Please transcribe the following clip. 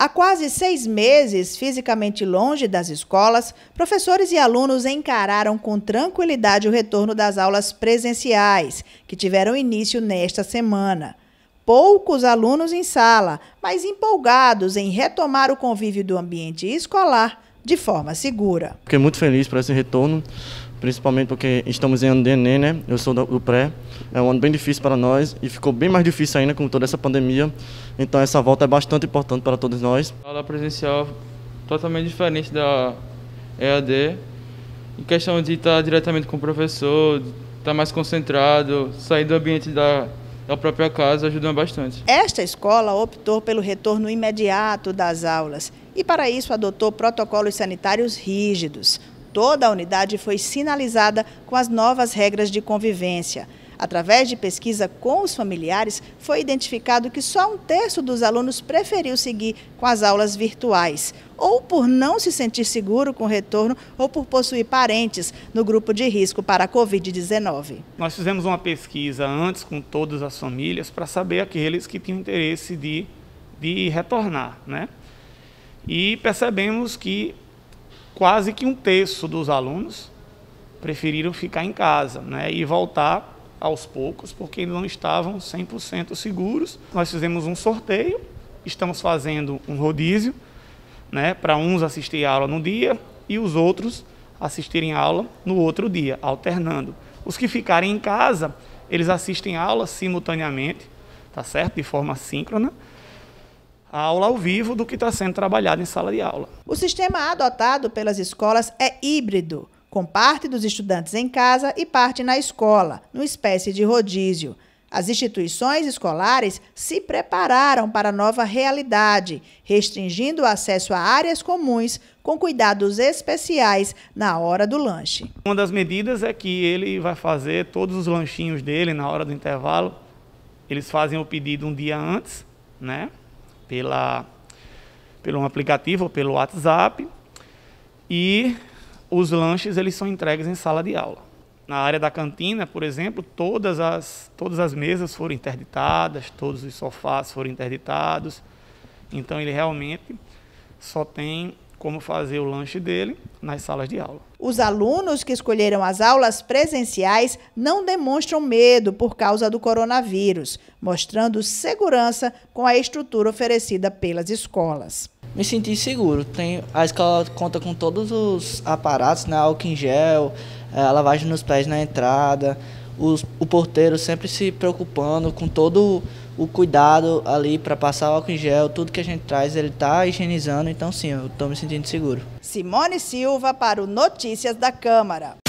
Há quase seis meses, fisicamente longe das escolas, professores e alunos encararam com tranquilidade o retorno das aulas presenciais, que tiveram início nesta semana. Poucos alunos em sala, mas empolgados em retomar o convívio do ambiente escolar de forma segura. Fiquei muito feliz por esse retorno, principalmente porque estamos em ano de Enem, né? Eu sou do pré, é um ano bem difícil para nós e ficou bem mais difícil ainda com toda essa pandemia. Então essa volta é bastante importante para todos nós. A aula presencial totalmente diferente da EAD. Em questão de estar diretamente com o professor, estar mais concentrado, sair do ambiente da da própria casa ajuda bastante. Esta escola optou pelo retorno imediato das aulas e para isso adotou protocolos sanitários rígidos. Toda a unidade foi sinalizada com as novas regras de convivência. Através de pesquisa com os familiares, foi identificado que só um terço dos alunos preferiu seguir com as aulas virtuais, ou por não se sentir seguro com o retorno, ou por possuir parentes no grupo de risco para a Covid-19. Nós fizemos uma pesquisa antes com todas as famílias para saber aqueles que tinham interesse de, de retornar, né? E percebemos que quase que um terço dos alunos preferiram ficar em casa né, e voltar aos poucos, porque não estavam 100% seguros. Nós fizemos um sorteio, estamos fazendo um rodízio, né, para uns assistirem a aula no dia e os outros assistirem a aula no outro dia, alternando. Os que ficarem em casa, eles assistem a aula simultaneamente, tá certo? De forma síncrona a aula ao vivo do que está sendo trabalhado em sala de aula. O sistema adotado pelas escolas é híbrido, com parte dos estudantes em casa e parte na escola, numa espécie de rodízio. As instituições escolares se prepararam para a nova realidade, restringindo o acesso a áreas comuns com cuidados especiais na hora do lanche. Uma das medidas é que ele vai fazer todos os lanchinhos dele na hora do intervalo. Eles fazem o pedido um dia antes, né? pela, pelo aplicativo ou pelo WhatsApp e os lanches eles são entregues em sala de aula. Na área da cantina, por exemplo, todas as, todas as mesas foram interditadas, todos os sofás foram interditados. Então ele realmente só tem como fazer o lanche dele nas salas de aula. Os alunos que escolheram as aulas presenciais não demonstram medo por causa do coronavírus, mostrando segurança com a estrutura oferecida pelas escolas. Me senti seguro. Tem, a escola conta com todos os aparatos, né? álcool em gel, eh, lavagem nos pés na entrada, os, o porteiro sempre se preocupando com todo o cuidado ali para passar o álcool em gel, tudo que a gente traz, ele está higienizando, então sim, eu estou me sentindo seguro. Simone Silva para o Notícias da Câmara.